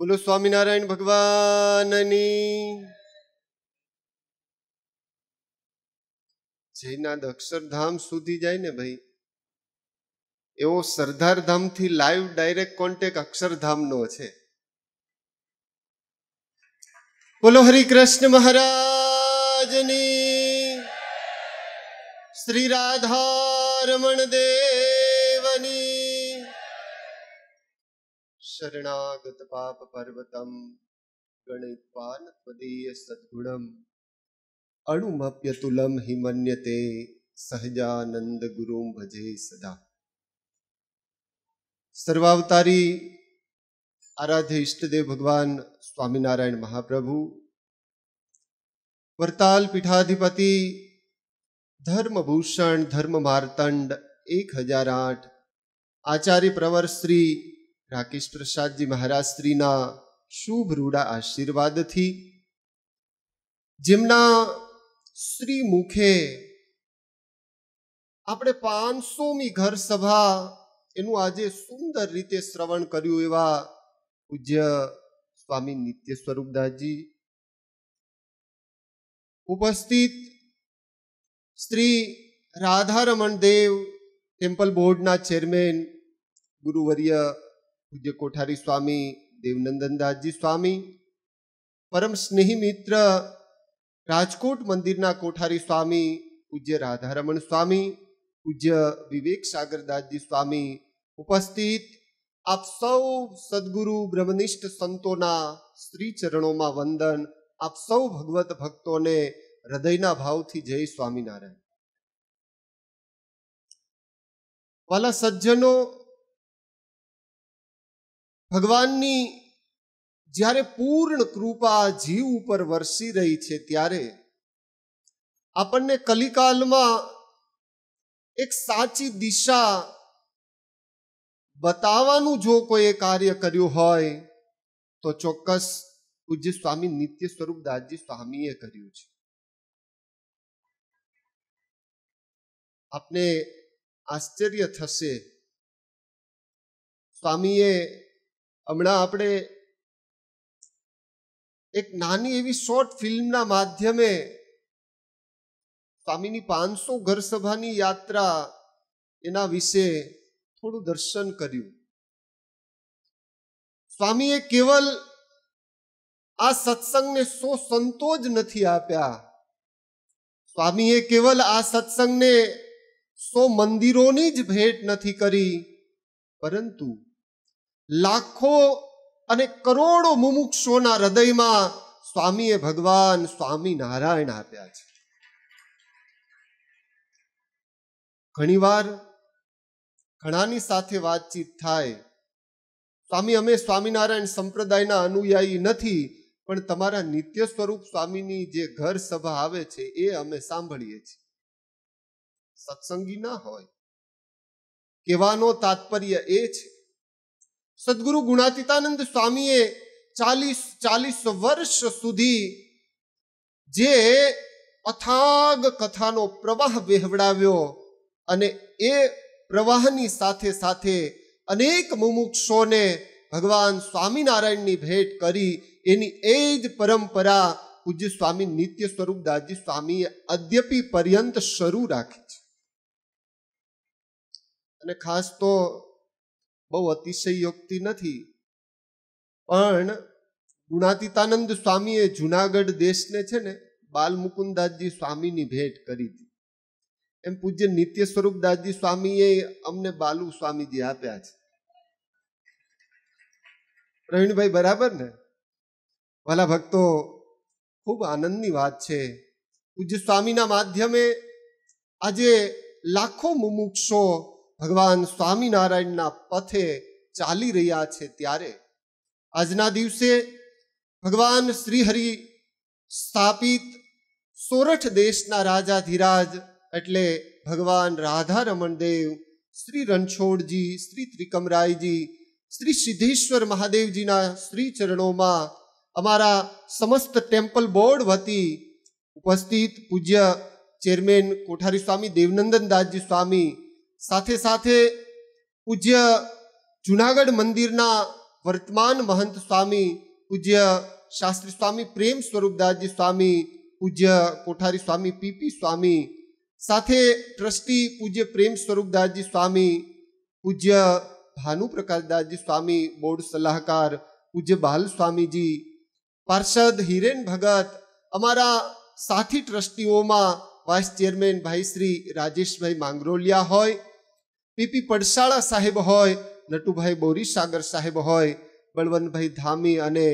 બોલો સ્વામિનારાયણ ભગવાનની જયનાથ અક્ષરધામ સુધી જાય ને ભાઈ એવો સરદારધામથી લાઈવ ડાયરેક્ટ કોન્ટેક્ટ અક્ષરધામ નો છે બોલો હરિકૃષ્ણ મહારાજની શ્રી રાધા રમણ દેવ शरणागत पाप पर्वतम गणितपान त्वदीय सद्गुणम अणुमप्यतुलम हि मन्यते सहजानंद गुरुं भजे सदा सर्वावतारी आराध्य इष्टदेव भगवान स्वामीनारायण महाप्रभु वर्ताल पीठाधिपति धर्मभूषण धर्म मारतंड एक हजार आठ आचार्य प्रवर श्री રાકેશ પ્રસાદજી મહારાજશ્રીના શુભ રૂડા આશીર્વાદથી જેમના શ્રી મુખે આપણે પાંચસોમી ઘર સભા એનું આજે સુંદર રીતે શ્રવણ કર્યું એવા પૂજ્ય સ્વામી નિત્ય સ્વરૂપદાસજી ઉપસ્થિત શ્રી રાધારમણ દેવ ટેમ્પલ બોર્ડના ચેરમેન ગુરુવર્ય પૂજ્ય કોઠારી સ્વામી દેવનંદનદાસજી સ્વામી પરમ સ્નેહી મિત્ર રાજકોટ મંદિરના કોઠારી સ્વામી પૂજ્ય રાધારમણ સ્વામી પૂજ્ય વિવેક સાગરદાસજી સ્વામી ઉપસ્થિત આપ સૌ સદગુરુ બ્રહ્મનિષ્ઠ સંતોના શ્રી ચરણોમાં વંદન આપ સૌ ભગવત ભક્તોને હૃદયના ભાવથી જય સ્વામિનારાયણ વાલા સજ્જનો ભગવાનની જ્યારે પૂર્ણ કૃપા જીવ ઉપર વરસી રહી છે ત્યારે આપણને કલિકાલમાં એક સાચી દિશા બતાવવાનું જો કોઈ કાર્ય કર્યું હોય તો ચોક્કસ પૂજ્ય સ્વામી નિત્ય સ્વરૂપ દાસજી સ્વામીએ કર્યું છે આપને આશ્ચર્ય થશે સ્વામીએ હમણાં આપણે એક નાની એવી શોર્ટ ફિલ્મના માધ્યમે સ્વામીની પાંચસો ઘરસભાની યાત્રા એના વિશે થોડું દર્શન કર્યું સ્વામીએ કેવલ આ સત્સંગને સો સંતો જ નથી આપ્યા સ્વામીએ કેવલ આ સત્સંગને સો મંદિરોની જ ભેટ નથી કરી પરંતુ લાખો અને કરોડો મુમુક્ષોના હૃદયમાં સ્વામીએ ભગવાન સ્વામિનારાયણ આપ્યા છે ઘણીવાર ઘણાની સાથે વાતચીત થાય સ્વામી અમે સ્વામિનારાયણ સંપ્રદાયના અનુયાયી નથી પણ તમારા નિત્ય સ્વરૂપ સ્વામીની જે ઘર સભા આવે છે એ અમે સાંભળીએ છીએ સત્સંગી ના હોય કહેવાનો તાત્પર્ય એ છે સદગુરુ ગુણાતીતાનંદ સ્વામીએ ચાલીસ ચાલીસ વર્ષ સુધી જે અથાગ કથાનો પ્રવાહ વહેવડાવ્યો અને એ પ્રવાહની સાથે સાથે અનેક મુમુક્ષોને ભગવાન સ્વામિનારાયણની ભેટ કરી એની એ જ પરંપરા પૂજ્ય સ્વામી નિત્ય સ્વરૂપ દાસજી સ્વામીએ અદ્યપી પર્યંત શરૂ રાખી છે અને ખાસ તો બહુ અતિશયોક્તિ નથી પણ ગુણાતીતાનંદ સ્વામીએ જુનાગઢ દેશને છે ને બાલમુકુંદાસજી સ્વામીની ભેટ કરી હતી એમ પૂજ્ય નિત્ય સ્વરૂપદાસજી સ્વામીએ અમને બાલુ સ્વામીજી આપ્યા છે પ્રવીણભાઈ બરાબર ને ભલા ભક્તો ખૂબ આનંદની વાત છે પૂજ્ય સ્વામીના માધ્યમે આજે લાખો મુમુક્ષો ભગવાન સ્વામિનારાયણના પથે ચાલી રહ્યા છે ત્યારે આજના દિવસે ભગવાન શ્રીહરિ સ્થાપિત સોરઠ દેશના રાજા ધીરાજ એટલે ભગવાન રાધા રમણ દેવ શ્રી રણછોડજી શ્રી ત્રિકમરાયજી શ્રી સિદ્ધેશ્વર મહાદેવજીના શ્રી ચરણોમાં અમારા સમસ્ત ટેમ્પલ બોર્ડ વતી ઉપસ્થિત પૂજ્ય ચેરમેન કોઠારી સ્વામી દેવનંદન દાસજી સ્વામી साथ साथ पूज्य जूनागढ़ मंदिर वर्तमान महंत स्वामी पूज्य शास्त्री स्वामी प्रेम स्वरूपदास जी स्वामी पूज्य कोठारी स्वामी पीपी स्वामी साथ ट्रस्टी पूज्य प्रेम स्वरूपदास जी स्वामी पूज्य भानुप्रकाशदास जी स्वामी बोर्ड सलाहकार पूज्य बाल स्वामी जी पार्षद हिरेन भगत अमरा साथी ट्रस्टीओं में વાઇસ ચેરમેન ભાઈ શ્રી રાજેશભાઈ માંગરોલિયા હોય પીપી પડસાળા સાહેબ હોય નટુભાઈ બોરીસાગર સાહેબ હોય બળવંતભાઈ ધામી અને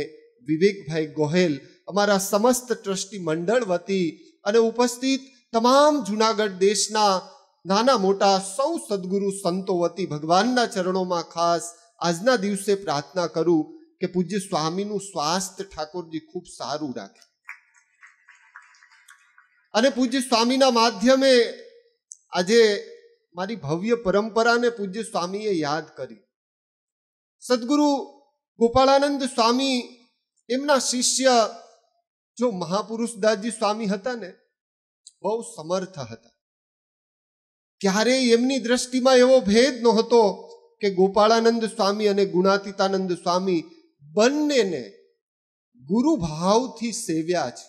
વિવેકભાઈ ગોહેલ અમારા સમસ્ત ટ્રસ્ટી મંડળ વતી અને ઉપસ્થિત તમામ જુનાગઢ દેશના નાના મોટા સૌ સદગુરુ સંતો વતી ભગવાનના ચરણોમાં ખાસ આજના દિવસે પ્રાર્થના કરું કે પૂજ્ય સ્વામીનું સ્વાસ્થ્ય ઠાકોરજી ખૂબ સારું રાખે અને પૂજ્ય સ્વામીના માધ્યમે આજે મારી ભવ્ય પરંપરાને પૂજ્ય સ્વામીએ યાદ કરી સદગુરુ ગોપાળાનંદ સ્વામી એમના શિષ્ય જો મહાપુરુષદાસજી સ્વામી હતા ને બહુ સમર્થ હતા ત્યારે એમની દ્રષ્ટિમાં એવો ભેદ નહોતો કે ગોપાળાનંદ સ્વામી અને ગુણાતીતાનંદ સ્વામી બંનેને ગુરુભાવથી સેવ્યા છે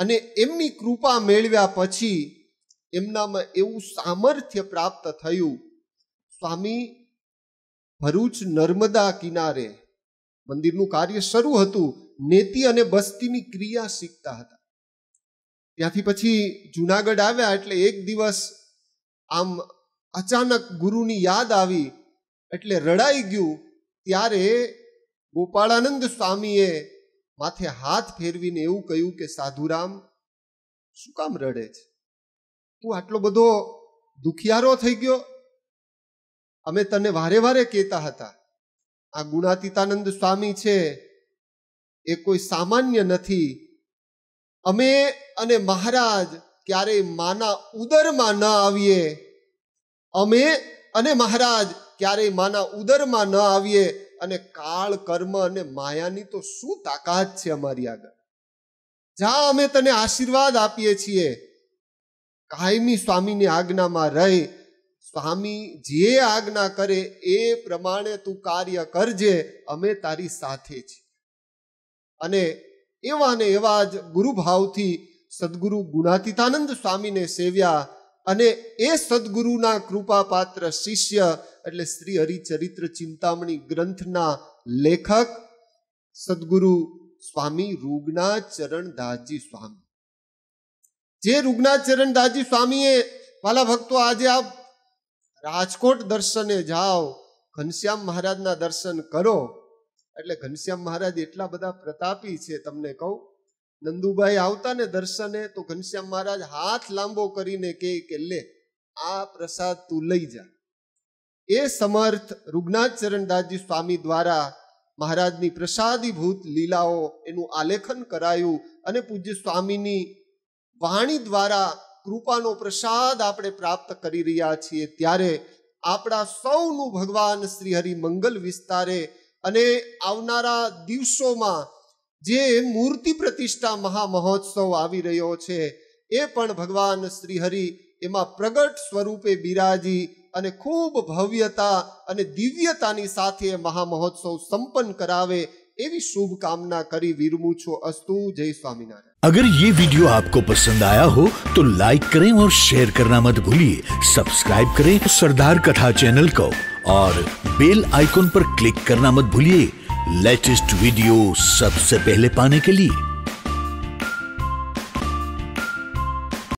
અને એમની કૃપા મેળવ્યા પછી એમનામાં એવું સામર્થ્ય પ્રાપ્ત થયું સ્વામી ભરૂચ નર્મદા કિનારે મંદિરનું કાર્ય શરૂ હતું નેતિ અને બસ્તીની ક્રિયા શીખતા હતા ત્યાંથી પછી જુનાગઢ આવ્યા એટલે એક દિવસ આમ અચાનક ગુરુની યાદ આવી એટલે રડાઈ ગયું ત્યારે ગોપાળાનંદ સ્વામીએ માથે હાથ ફેરવીને એવું કહ્યું કે સાધુરામ શું કામ રડે છે તું આટલો બધો દુખિયારો થઈ ગયો અમે તને વારે વારે કહેતા હતા આ ગુણાતીતાનંદ સ્વામી છે એ કોઈ સામાન્ય નથી અમે અને મહારાજ ક્યારેય માના ઉદરમાં ન આવીએ અમે અને મહારાજ ક્યારેય માના ઉદરમાં ન આવીએ અને કાળ કર્મ અને માયાની તો શું તાકાત છે અમારી આગળ જા અમે તને આશીર્વાદ આપીએ છીએ કાયમી સ્વામીની આજ્ઞામાં રહી સ્વામી જે આજ્ઞા કરે એ પ્રમાણે તું કાર્ય કરજે અમે તારી સાથે છીએ અને એવા ને એવા જ ગુરુભાવથી સદગુરુ ગુણાતીતાનંદ સ્વામીને સેવ્યા અને એ સદગુરુના કૃપાપાત્ર શિષ્ય એટલે શ્રી હરિચરિત્ર ચિંતામણી ગ્રંથના લેખક સદગુરુ સ્વામી રૂગના ચરણદાસજી સ્વામી જે રૂગના ચરણદાસજી સ્વામીએ વાલા ભક્તો આજે આપ રાજકોટ દર્શને જાઓ ઘનશ્યામ મહારાજના દર્શન કરો એટલે ઘનશ્યામ મહારાજ એટલા બધા પ્રતાપી છે તમને કહું નંદુભાઈ આવતા ને દર્શને તો ઘનશ્યામ મહારાજ હાથ લાંબો કરીને કહે કે લે આ પ્રસાદ તું લઈ જા એ સમર્થ રૂગનાથ દાસજી સ્વામી દ્વારા મહારાજની પ્રસાદીભૂત લીલાઓ એનું આલેખન કરાયું અને પૂજ્ય સ્વામીની વાણી દ્વારા કૃપાનો પ્રસાદ આપણે પ્રાપ્ત કરી રહ્યા છીએ ત્યારે આપણા સૌનું ભગવાન શ્રી હરિ મંગલ વિસ્તારે અને આવનારા દિવસોમાં જે મૂર્તિ પ્રતિષ્ઠા મહા મહોત્સવ આવી રહ્યો છે એ પણ ભગવાન શ્રીહરિ એમાં પ્રગટ સ્વરૂપે બિરાજી અને ખૂબ ભવ્યતા અને દિવ્યતાની સાથે મહા મહોત્સવ સંપન્ન કરાવે એવી શુભકામના કરી વિરમું છું અસ્તુ જય સ્વામિનારાયણ અગર ये वीडियो आपको पसंद आया हो तो लाइक करें और शेयर करना मत भूलिए सब्सक्राइब करें સરદાર કથા ચેનલ को ઓર બેલ આઇકોન પર ક્લિક કરના મત ભૂલીએ लेटेस्ट वीडियो सबसे पहले पाने के लिए